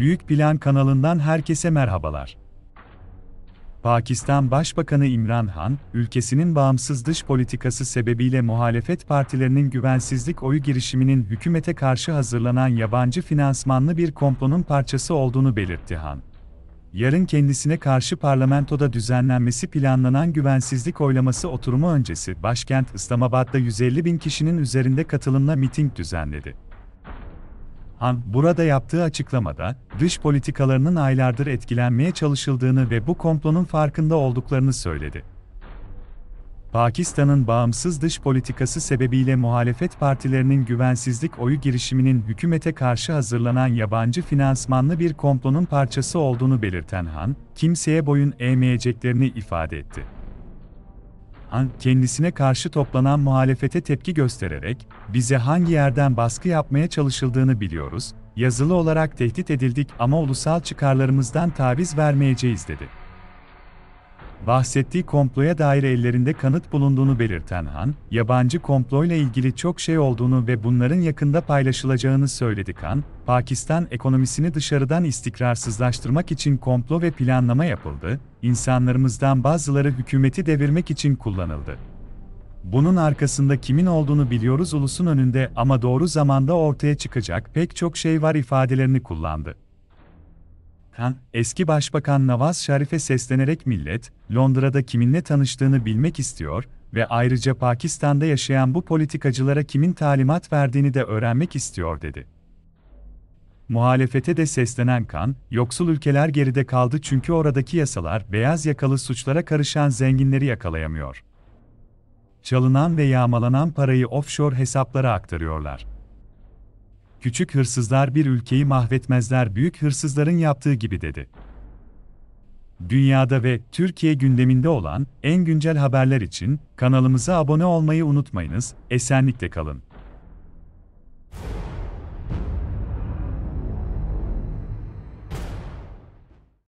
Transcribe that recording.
Büyük Plan kanalından herkese merhabalar. Pakistan Başbakanı İmran Han, ülkesinin bağımsız dış politikası sebebiyle muhalefet partilerinin güvensizlik oyu girişiminin hükümete karşı hazırlanan yabancı finansmanlı bir komplonun parçası olduğunu belirtti Han. Yarın kendisine karşı parlamentoda düzenlenmesi planlanan güvensizlik oylaması oturumu öncesi başkent İslamabad'da 150 bin kişinin üzerinde katılımla miting düzenledi. Han, burada yaptığı açıklamada, dış politikalarının aylardır etkilenmeye çalışıldığını ve bu komplonun farkında olduklarını söyledi. Pakistan'ın bağımsız dış politikası sebebiyle muhalefet partilerinin güvensizlik oyu girişiminin hükümete karşı hazırlanan yabancı finansmanlı bir komplonun parçası olduğunu belirten Han, kimseye boyun eğmeyeceklerini ifade etti an kendisine karşı toplanan muhalefete tepki göstererek bize hangi yerden baskı yapmaya çalışıldığını biliyoruz. Yazılı olarak tehdit edildik ama ulusal çıkarlarımızdan taviz vermeyeceğiz dedi. Bahsettiği komploya dair ellerinde kanıt bulunduğunu belirten Han, yabancı komployla ilgili çok şey olduğunu ve bunların yakında paylaşılacağını söyledi Han, Pakistan ekonomisini dışarıdan istikrarsızlaştırmak için komplo ve planlama yapıldı, insanlarımızdan bazıları hükümeti devirmek için kullanıldı. Bunun arkasında kimin olduğunu biliyoruz ulusun önünde ama doğru zamanda ortaya çıkacak pek çok şey var ifadelerini kullandı. Bakan, eski Başbakan Nawaz Şarif'e seslenerek millet, Londra'da kiminle tanıştığını bilmek istiyor ve ayrıca Pakistan'da yaşayan bu politikacılara kimin talimat verdiğini de öğrenmek istiyor dedi. Muhalefete de seslenen Kan, yoksul ülkeler geride kaldı çünkü oradaki yasalar beyaz yakalı suçlara karışan zenginleri yakalayamıyor. Çalınan ve yağmalanan parayı offshore hesaplara aktarıyorlar küçük hırsızlar bir ülkeyi mahvetmezler büyük hırsızların yaptığı gibi dedi. Dünyada ve Türkiye gündeminde olan en güncel haberler için kanalımıza abone olmayı unutmayınız, esenlikle kalın.